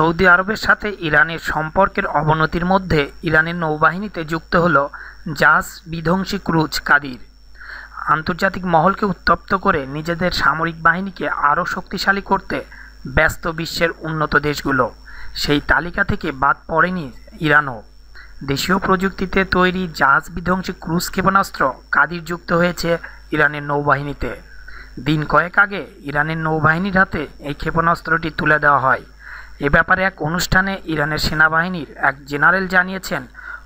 Saudi আরবের সাথে ইরানের সম্পর্কের অবনতির মধ্যে ইরানের নৌবাহিনীতে যুক্ত হল জাহাজ বিধ্বংসী ক্রুজ কাদির আন্তর্জাতিক মহলকে উত্তপ্ত করে নিজেদের সামরিক বাহিনীকে আরও শক্তিশালী করতে ব্যস্ত বিশ্বের উন্নত দেশগুলো সেই তালিকা থেকে বাদ পড়েনি ইরানও দেশীয় প্রযুক্তিতে তৈরি জাহাজ বিধ্বংসী ক্রুজ ক্ষেপণাস্ত্র কাদির যুক্ত হয়েছে ইরানের নৌবাহিনীতে দিন কয়েক আগে ইরানের নৌবাহিনীর হাতে এই ক্ষেপণাস্ত্রটি তুলে দেওয়া হয় এ ব্যাপারে এক অনুষ্ঠানে ইরানের সেনাবাহিনীর এক জেনারেল জানিয়েছেন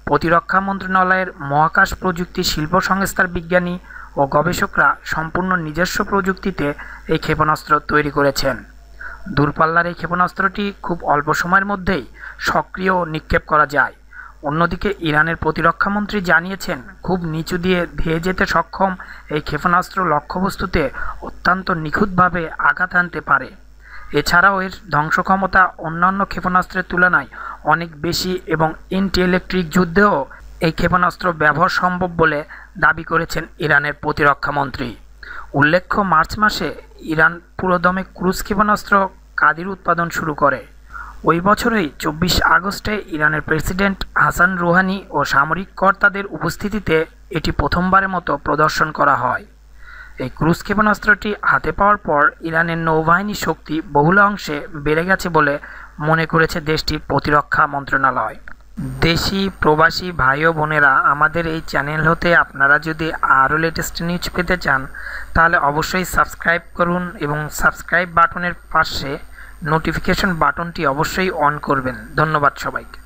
প্রতিরক্ষা মন্ত্রণালয়ের মহাকাশ প্রযুক্তি শিল্প সংস্থার বিজ্ঞানী ও গবেষকরা সম্পূর্ণ নিজস্ব প্রযুক্তিতে এই ক্ষেপণাস্ত্র তৈরি করেছেন দূরপাল্লার এই ক্ষেপণাস্ত্রটি খুব অল্প সময়ের মধ্যেই সক্রিয় নিক্ষেপ করা যায় অন্যদিকে ইরানের প্রতিরক্ষামন্ত্রী জানিয়েছেন খুব নিচু দিয়ে ধেয়ে যেতে সক্ষম এই ক্ষেপণাস্ত্র লক্ষ্যবস্তুতে অত্যন্ত নিখুঁতভাবে আঘাত আনতে পারে এছাড়াও এর ধ্বংস ক্ষমতা অন্যান্য ক্ষেপণাস্ত্রের তুলনায় অনেক বেশি এবং এন্টি ইলেকট্রিক যুদ্ধেও এই ক্ষেপণাস্ত্র ব্যবহার সম্ভব বলে দাবি করেছেন ইরানের প্রতিরক্ষা মন্ত্রী উল্লেখ্য মার্চ মাসে ইরান পুরোদমে ক্রুজ ক্ষেপণাস্ত্র কাদির উৎপাদন শুরু করে ওই বছরই চব্বিশ আগস্টে ইরানের প্রেসিডেন্ট হাসান রুহানি ও সামরিক কর্তাদের উপস্থিতিতে এটি প্রথমবারের মতো প্রদর্শন করা হয় এই ক্রুজ ক্ষেপণাস্ত্রটি হাতে পাওয়ার পর ইরানের নৌবাহিনীর শক্তি বহুলাংশে বেড়ে গেছে বলে মনে করেছে দেশটির প্রতিরক্ষা মন্ত্রণালয় দেশি প্রবাসী ভাই ও বোনেরা আমাদের এই চ্যানেল হতে আপনারা যদি আরও লেটেস্ট নিউজ পেতে চান তাহলে অবশ্যই সাবস্ক্রাইব করুন এবং সাবস্ক্রাইব বাটনের পাশে নোটিফিকেশন বাটনটি অবশ্যই অন করবেন ধন্যবাদ সবাইকে